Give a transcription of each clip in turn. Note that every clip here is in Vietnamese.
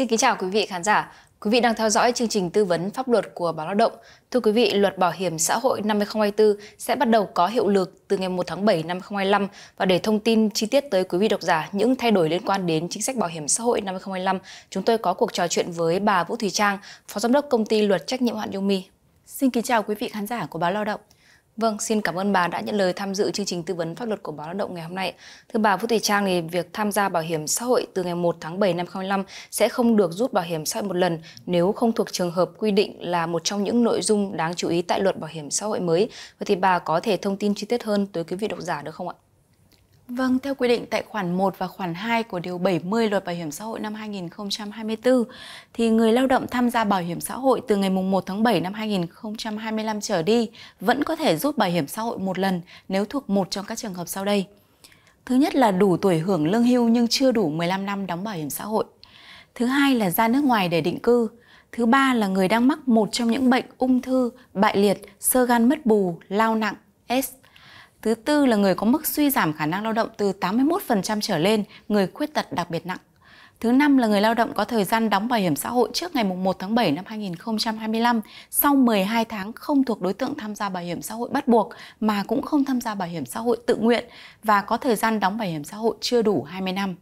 Xin kính chào quý vị khán giả. Quý vị đang theo dõi chương trình tư vấn pháp luật của Báo Lao động. Thưa quý vị, luật bảo hiểm xã hội năm 2024 sẽ bắt đầu có hiệu lực từ ngày 1 tháng 7 năm 2025 và để thông tin chi tiết tới quý vị độc giả những thay đổi liên quan đến chính sách bảo hiểm xã hội năm 2025, chúng tôi có cuộc trò chuyện với bà Vũ Thùy Trang, Phó Giám đốc Công ty Luật Trách nhiệm hạn Yomi. Xin kính chào quý vị khán giả của Báo Lao động. Vâng, xin cảm ơn bà đã nhận lời tham dự chương trình tư vấn pháp luật của báo lao động ngày hôm nay. Thưa bà Vũ Thị Trang, thì việc tham gia bảo hiểm xã hội từ ngày 1 tháng 7 năm 2025 sẽ không được rút bảo hiểm xã hội một lần nếu không thuộc trường hợp quy định là một trong những nội dung đáng chú ý tại luật bảo hiểm xã hội mới. Vậy thì bà có thể thông tin chi tiết hơn tới quý vị độc giả được không ạ? Vâng, theo quy định tại khoản 1 và khoản 2 của điều 70 Luật Bảo hiểm xã hội năm 2024 thì người lao động tham gia bảo hiểm xã hội từ ngày 1 tháng 7 năm 2025 trở đi vẫn có thể rút bảo hiểm xã hội một lần nếu thuộc một trong các trường hợp sau đây. Thứ nhất là đủ tuổi hưởng lương hưu nhưng chưa đủ 15 năm đóng bảo hiểm xã hội. Thứ hai là ra nước ngoài để định cư. Thứ ba là người đang mắc một trong những bệnh ung thư, bại liệt, sơ gan mất bù, lao nặng, S Thứ tư là người có mức suy giảm khả năng lao động từ 81% trở lên, người khuyết tật đặc biệt nặng. Thứ năm là người lao động có thời gian đóng bảo hiểm xã hội trước ngày 1 tháng 7 năm 2025 sau 12 tháng không thuộc đối tượng tham gia bảo hiểm xã hội bắt buộc mà cũng không tham gia bảo hiểm xã hội tự nguyện và có thời gian đóng bảo hiểm xã hội chưa đủ 20 năm.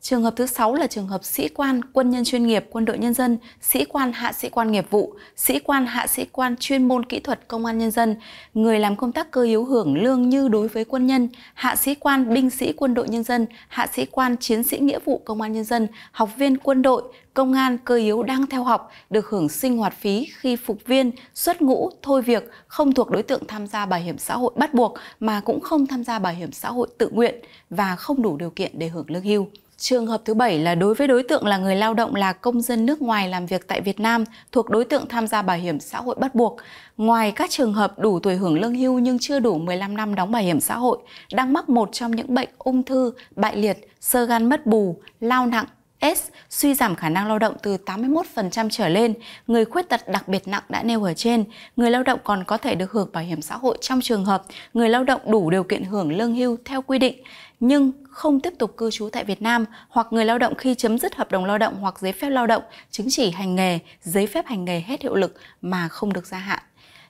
Trường hợp thứ 6 là trường hợp sĩ quan, quân nhân chuyên nghiệp, quân đội nhân dân, sĩ quan hạ sĩ quan nghiệp vụ, sĩ quan hạ sĩ quan chuyên môn kỹ thuật công an nhân dân, người làm công tác cơ yếu hưởng lương như đối với quân nhân, hạ sĩ quan binh sĩ quân đội nhân dân, hạ sĩ quan chiến sĩ nghĩa vụ công an nhân dân, học viên quân đội, công an cơ yếu đang theo học được hưởng sinh hoạt phí khi phục viên, xuất ngũ, thôi việc không thuộc đối tượng tham gia bảo hiểm xã hội bắt buộc mà cũng không tham gia bảo hiểm xã hội tự nguyện và không đủ điều kiện để hưởng lương hưu. Trường hợp thứ bảy là đối với đối tượng là người lao động là công dân nước ngoài làm việc tại Việt Nam thuộc đối tượng tham gia bảo hiểm xã hội bắt buộc. Ngoài các trường hợp đủ tuổi hưởng lương hưu nhưng chưa đủ 15 năm đóng bảo hiểm xã hội, đang mắc một trong những bệnh ung thư, bại liệt, sơ gan mất bù, lao nặng, S. Suy giảm khả năng lao động từ 81% trở lên, người khuyết tật đặc biệt nặng đã nêu ở trên, người lao động còn có thể được hưởng bảo hiểm xã hội trong trường hợp người lao động đủ điều kiện hưởng lương hưu theo quy định nhưng không tiếp tục cư trú tại Việt Nam hoặc người lao động khi chấm dứt hợp đồng lao động hoặc giấy phép lao động, chứng chỉ hành nghề, giấy phép hành nghề hết hiệu lực mà không được gia hạn.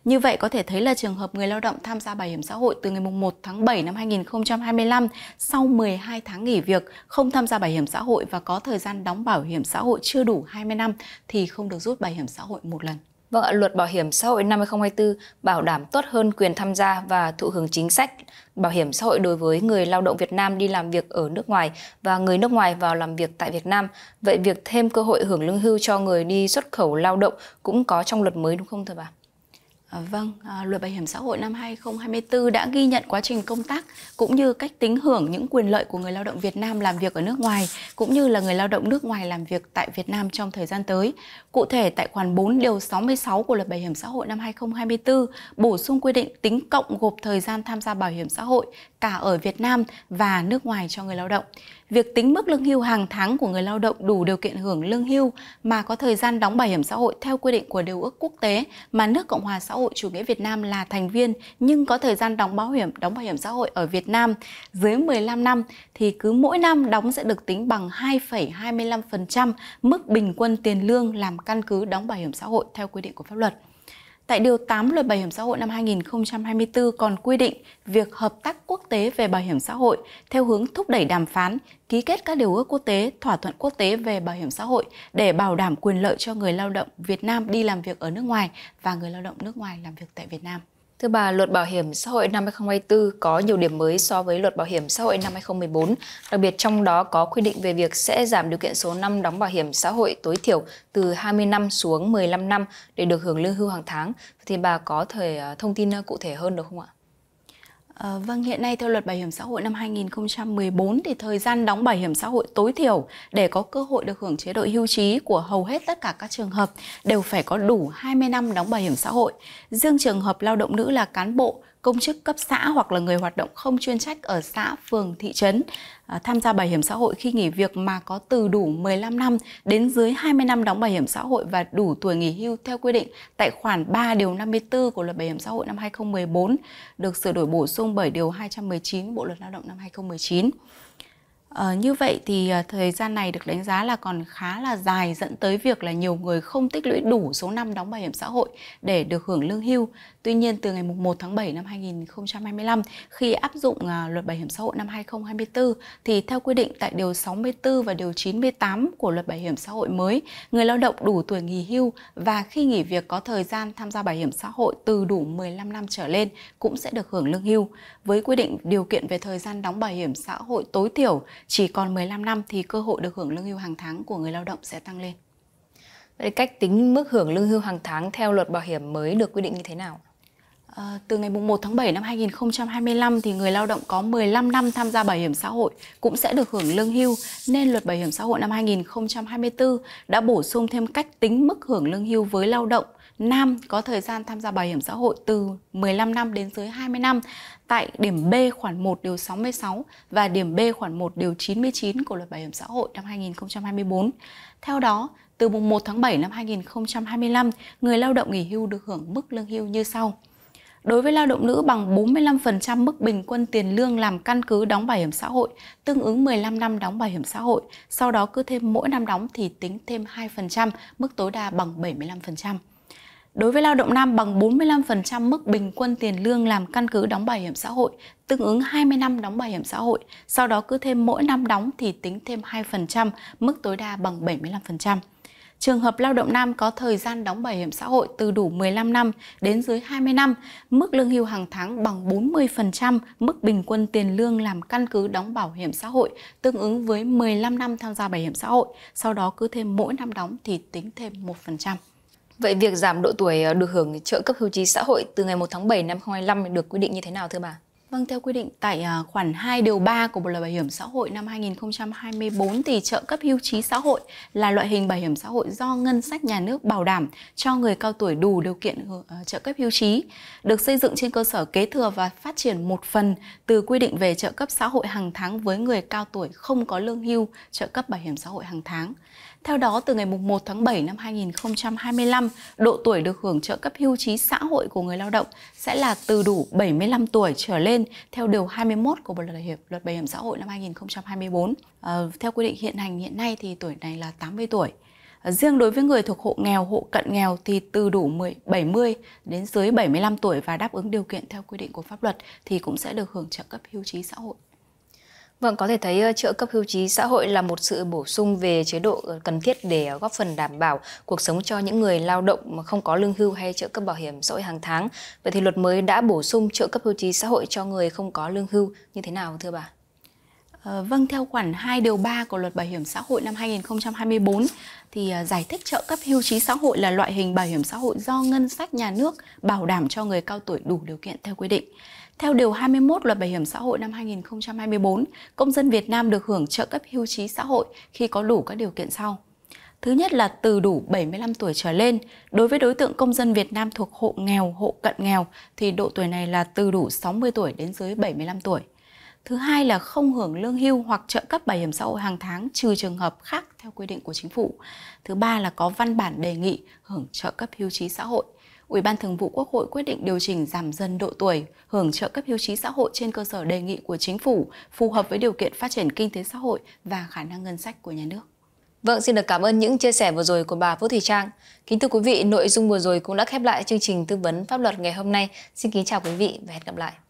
Như vậy có thể thấy là trường hợp người lao động tham gia bảo hiểm xã hội từ ngày 1 tháng 7 năm 2025 sau 12 tháng nghỉ việc không tham gia bảo hiểm xã hội và có thời gian đóng bảo hiểm xã hội chưa đủ 20 năm thì không được rút bảo hiểm xã hội một lần. Vâng ạ, luật bảo hiểm xã hội năm 2024 bảo đảm tốt hơn quyền tham gia và thụ hưởng chính sách bảo hiểm xã hội đối với người lao động Việt Nam đi làm việc ở nước ngoài và người nước ngoài vào làm việc tại Việt Nam. Vậy việc thêm cơ hội hưởng lương hưu cho người đi xuất khẩu lao động cũng có trong luật mới đúng không thưa bà? À, vâng, à, luật bảo hiểm xã hội năm 2024 đã ghi nhận quá trình công tác cũng như cách tính hưởng những quyền lợi của người lao động Việt Nam làm việc ở nước ngoài cũng như là người lao động nước ngoài làm việc tại Việt Nam trong thời gian tới. Cụ thể tại khoản 4 điều 66 của luật bảo hiểm xã hội năm 2024 bổ sung quy định tính cộng gộp thời gian tham gia bảo hiểm xã hội cả ở Việt Nam và nước ngoài cho người lao động. Việc tính mức lương hưu hàng tháng của người lao động đủ điều kiện hưởng lương hưu mà có thời gian đóng bảo hiểm xã hội theo quy định của điều ước quốc tế mà nước Cộng hòa xã hội chủ nghĩa Việt Nam là thành viên nhưng có thời gian đóng bảo hiểm đóng bảo hiểm xã hội ở Việt Nam dưới 15 năm thì cứ mỗi năm đóng sẽ được tính bằng 2,25% mức bình quân tiền lương làm căn cứ đóng bảo hiểm xã hội theo quy định của pháp luật. Tại Điều 8 Luật Bảo hiểm xã hội năm 2024 còn quy định việc hợp tác quốc tế về bảo hiểm xã hội theo hướng thúc đẩy đàm phán, ký kết các điều ước quốc tế, thỏa thuận quốc tế về bảo hiểm xã hội để bảo đảm quyền lợi cho người lao động Việt Nam đi làm việc ở nước ngoài và người lao động nước ngoài làm việc tại Việt Nam. Thưa bà, luật bảo hiểm xã hội năm 2024 có nhiều điểm mới so với luật bảo hiểm xã hội năm 2014, đặc biệt trong đó có quy định về việc sẽ giảm điều kiện số năm đóng bảo hiểm xã hội tối thiểu từ 20 năm xuống 15 năm để được hưởng lương hưu hàng tháng. Thì bà có thể ờ, thông tin cụ thể hơn được không ạ? Ờ, vâng, hiện nay theo luật bảo hiểm xã hội năm 2014 thì thời gian đóng bảo hiểm xã hội tối thiểu để có cơ hội được hưởng chế độ hưu trí của hầu hết tất cả các trường hợp đều phải có đủ 20 năm đóng bảo hiểm xã hội. Riêng trường hợp lao động nữ là cán bộ công chức cấp xã hoặc là người hoạt động không chuyên trách ở xã, phường, thị trấn à, tham gia bảo hiểm xã hội khi nghỉ việc mà có từ đủ 15 năm đến dưới 20 năm đóng bảo hiểm xã hội và đủ tuổi nghỉ hưu theo quy định tại khoản 3 điều 54 của luật bảo hiểm xã hội năm 2014 được sửa đổi bổ sung bởi điều 219 Bộ luật Lao động năm 2019. À, như vậy thì ờ, thời gian này được đánh giá là còn khá là dài dẫn tới việc là nhiều người không tích lũy đủ số năm đóng bảo hiểm xã hội để được hưởng lương hưu. Tuy nhiên từ ngày 1 tháng 7 năm 2025 khi áp dụng ờ, luật bảo hiểm xã hội năm 2024 thì theo quy định tại điều 64 và điều 98 của luật bảo hiểm xã hội mới, người lao động đủ tuổi nghỉ hưu và khi nghỉ việc có thời gian tham gia bảo hiểm xã hội từ đủ 15 năm trở lên cũng sẽ được hưởng lương hưu. Với quy định điều kiện về thời gian đóng bảo hiểm xã hội tối thiểu chỉ còn 15 năm thì cơ hội được hưởng lương hưu hàng tháng của người lao động sẽ tăng lên. Vậy cách tính mức hưởng lương hưu hàng tháng theo luật bảo hiểm mới được quy định như thế nào? À, từ ngày 1 tháng 7 năm 2025 thì người lao động có 15 năm tham gia bảo hiểm xã hội cũng sẽ được hưởng lương hưu nên luật bảo hiểm xã hội năm 2024 đã bổ sung thêm cách tính mức hưởng lương hưu với lao động nam có thời gian tham gia bảo hiểm xã hội từ 15 năm đến dưới 20 năm tại điểm B khoản 1 điều 66 và điểm B khoản 1 điều 99 của luật bảo hiểm xã hội năm 2024. Theo đó, từ mùng 1 tháng 7 năm 2025, người lao động nghỉ hưu được hưởng mức lương hưu như sau. Đối với lao động nữ bằng 45% mức bình quân tiền lương làm căn cứ đóng bảo hiểm xã hội, tương ứng 15 năm đóng bảo hiểm xã hội, sau đó cứ thêm mỗi năm đóng thì tính thêm 2%, mức tối đa bằng 75% đối với lao động nam bằng 45% mức bình quân tiền lương làm căn cứ đóng bảo hiểm xã hội, tương ứng 20 năm đóng bảo hiểm xã hội, sau đó cứ thêm mỗi năm đóng thì tính thêm 2%, mức tối đa bằng 75%. Trường hợp lao động nam có thời gian đóng bảo hiểm xã hội từ đủ 15 năm đến dưới 20 năm, mức lương hưu hàng tháng bằng 40% mức bình quân tiền lương làm căn cứ đóng bảo hiểm xã hội, tương ứng với 15 năm tham gia bảo hiểm xã hội, sau đó cứ thêm mỗi năm đóng thì tính thêm 1%. Vậy việc giảm độ tuổi ờ, được hưởng trợ cấp hưu trí xã hội từ ngày 1 tháng 7 năm 2025 được quy định như thế nào thưa bà? Vâng, theo quy định tại à, khoản 2 điều 3 của Bộ luật Bảo hiểm xã hội năm 2024 thì trợ cấp hưu trí xã hội là loại hình bảo hiểm xã hội do ngân sách nhà nước bảo đảm cho người cao tuổi đủ điều kiện à, trợ cấp hưu trí, được xây dựng trên cơ sở kế thừa và phát triển một phần từ quy định về trợ cấp xã hội hàng tháng với người cao tuổi không có lương hưu trợ cấp bảo hiểm xã hội hàng tháng. Theo đó, từ ngày 1 tháng 7 năm 2025, độ tuổi được hưởng trợ cấp hưu trí xã hội của người lao động sẽ là từ đủ 75 tuổi trở lên lên theo điều 21 của Bộ luật bảo hiểm luật bảo hiểm xã hội năm 2024. À, ờ, theo quy định hiện hành hiện nay thì tuổi này là 80 tuổi. À, riêng đối với người thuộc hộ nghèo, hộ cận nghèo thì từ đủ 10, 70 đến dưới 75 tuổi và đáp ứng điều kiện theo quy định của pháp luật thì cũng sẽ được hưởng trợ cấp hưu trí xã hội. Vâng, có thể thấy ờ, trợ cấp hưu trí xã hội là một sự bổ sung về chế độ ờ, cần thiết để góp phần đảm bảo cuộc sống cho những người lao động mà không có lương hưu hay trợ cấp bảo hiểm xã hội hàng tháng. Vậy thì luật mới đã bổ sung trợ cấp hưu trí xã hội cho người không có lương hưu như thế nào thưa bà? Ờ, vâng, theo khoản 2 điều 3 của luật bảo hiểm xã hội năm 2024 thì ờ, giải thích trợ cấp hưu trí xã hội là loại hình bảo hiểm xã hội do ngân sách nhà nước bảo đảm cho người cao tuổi đủ điều kiện theo quy định. Theo điều 21 Luật Bảo hiểm xã hội năm 2024, công dân Việt Nam được hưởng trợ cấp hưu trí xã hội khi có đủ các điều kiện sau. Thứ nhất là từ đủ 75 tuổi trở lên, đối với đối tượng công dân Việt Nam thuộc hộ nghèo, hộ cận nghèo thì độ tuổi này là từ đủ 60 tuổi đến dưới 75 tuổi. Thứ hai là không hưởng lương hưu hoặc trợ cấp bảo hiểm xã hội hàng tháng trừ trường hợp khác theo quy định của chính phủ. Thứ ba là có văn bản đề nghị hưởng trợ cấp hưu trí xã hội. Ủy ban Thường vụ Quốc hội quyết định điều chỉnh giảm dần độ tuổi hưởng trợ cấp hưu trí xã hội trên cơ sở đề nghị của chính phủ phù hợp với điều kiện phát triển kinh tế xã hội và khả năng ngân sách của nhà nước. Vâng, xin được cảm ơn những chia sẻ vừa rồi của bà Vũ thị Trang. Kính thưa quý vị, nội dung vừa rồi cũng đã khép lại chương trình tư vấn pháp luật ngày hôm nay. Xin kính chào quý vị và hẹn gặp lại.